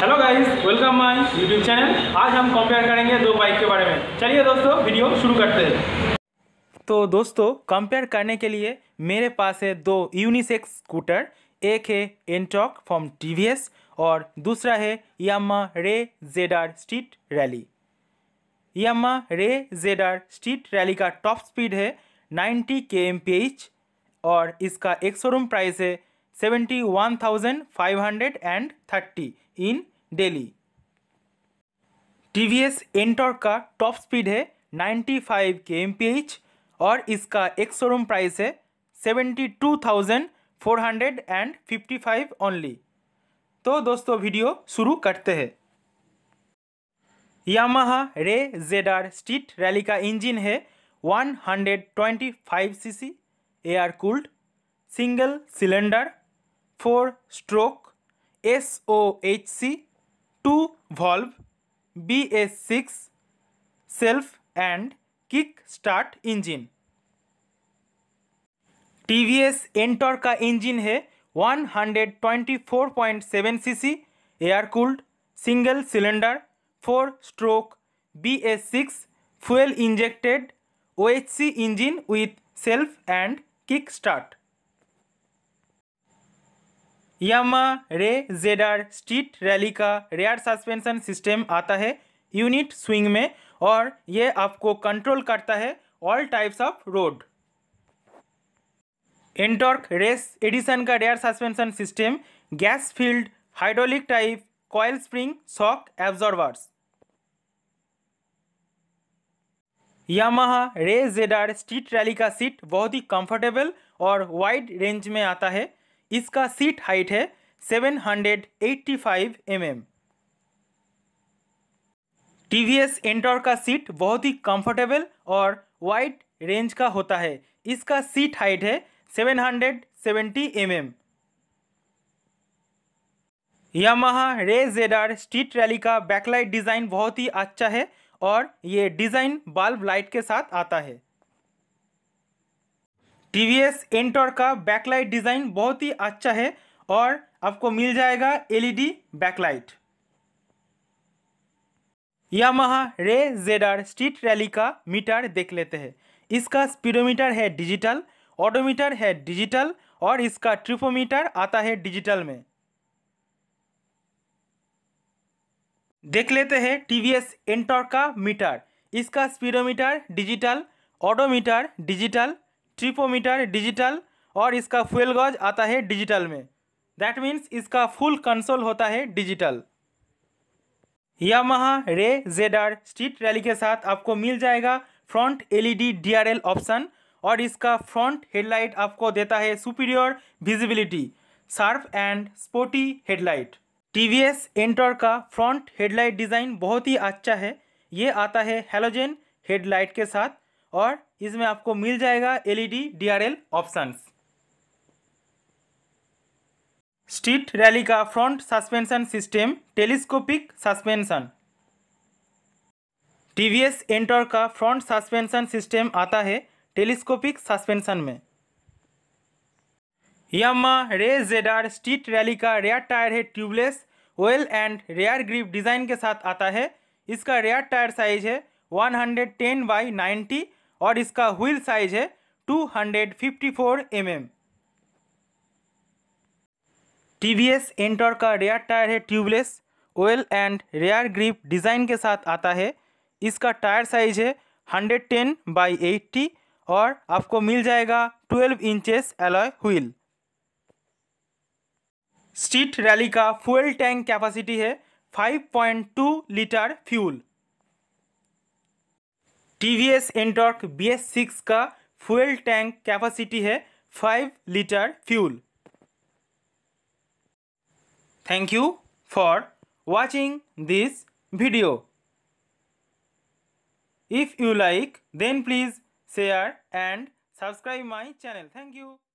Hello guys welcome my YouTube channel आज हम compare करेंगे दो बाइक के बारे में चलिए दोस्तों वीडियो शुरू करते हैं तो दोस्तों कंपेयर करने के लिए मेरे पास है दो यूनिसेक्स स्कूटर एक है एनटॉक फ्रॉम टीवीएस और दूसरा है Yamaha Ray Z R street rally Yamaha Ray Z R street rally का टॉप स्पीड है 90 के एम और इसका एक शोरूम प्राइस है seventy one thousand five hundred and thirty इन डेली टी वी एस एंटर का टॉप स्पीड है ninety five K M P H और इसका एक शोरूम प्राइस है seventy two thousand four hundred and fifty five only तो दोस्तों वीडियो शुरू करते हैं Yamaha Ray Z R street rally का इंजिन है one hundred twenty five C C air cooled single cylinder four stroke S O H C two valve B S six self and kick start engine T V S Ntorq का engine है one hundred twenty four point seven C C air cooled single cylinder four stroke B S six injected O H C engine with self and kick start Yamaha Ray जेडार street rally का rear suspension system आता है unit swing में और ये आपको control करता है all types of road Ntorq race edition का rear suspension system gas filled hydraulic type coil spring shock absorbers Yamaha Ray जेडार street rally का सीट बहुत ही कंफर्टेबल और वाइड रेंज में आता है इसका सीट हाइट है 785 hundred eighty five M M T V S Ntorq का सीट बहुत ही कंफर्टेबल और वाइड रेंज का होता है इसका सीट हाइट है 770 hundred seventy M M Yamaha Ray जेडार street rally का बैकलाइट डिज़ाइन बहुत ही अच्छा है और ये डिज़ाइन बल्ब लाइट के साथ आता है टी वी एस एंटोर का बैकलाइट डिज़ाइन बहुत ही अच्छा है और आपको मिल जाएगा LED backlight Yamaha Ray ZR street rally का मीटर देख लेते हैं इसका स्पीडोमीटर है डिजिटल ऑडोमीटर है डिजिटल और इसका ट्रिफोमीटर आता है डिजिटल में देख लेते हैं टी वी एस एंटोर का मीटर इसका speedometer digital odometer digital tripmeter digital और इसका फ्यूल गॉज आता है डिजिटल में दैट मीन्स इसका फुल कंसोल होता है digital Yamaha Ray ZR street rally के साथ आपको मिल जाएगा फ्रंट एलईडी डीआरएल ऑप्शन और इसका फ्रंट हेडलाइट आपको देता है superior visibility sharp and sporty headlight TVS Ntorq का फ्रंट हेडलाइट डिज़ाइन बहुत ही अच्छा है ये आता है हेलोजेन हेडलाइट के साथ और इसमें आपको मिल जाएगा LED DRL options street rally का front suspension system telescopic suspension TVS Ntorq का फ्रंट सस्पेंशन सिस्टम आता है टेलीस्कोपिक सस्पेंशन में यामा रे जेडार स्ट्रीट रैली का रेयर टायर है tubeless oil and rear grip design के साथ आता है इसका रेयर टायर साइज है 110 हंड्रेड टेन बाई नाइन्टी और इसका व्हील साइज है 254 hundred fifty mm. S Ntorq का रेयर टायर है tubeless oil and rear grip design के साथ आता है इसका टायर साइज है 110 टेन बाई एट्टी और आपको मिल जाएगा 12 inches alloy wheel street rally का फ्यूल टैंक कैपेसिटी है 5.2 litre fuel T V S Ntorq B S six का फ्यूल टैंक कैपेसिटी है five litre fuel thank you for watching this video if you like then please share and subscribe my channel thank you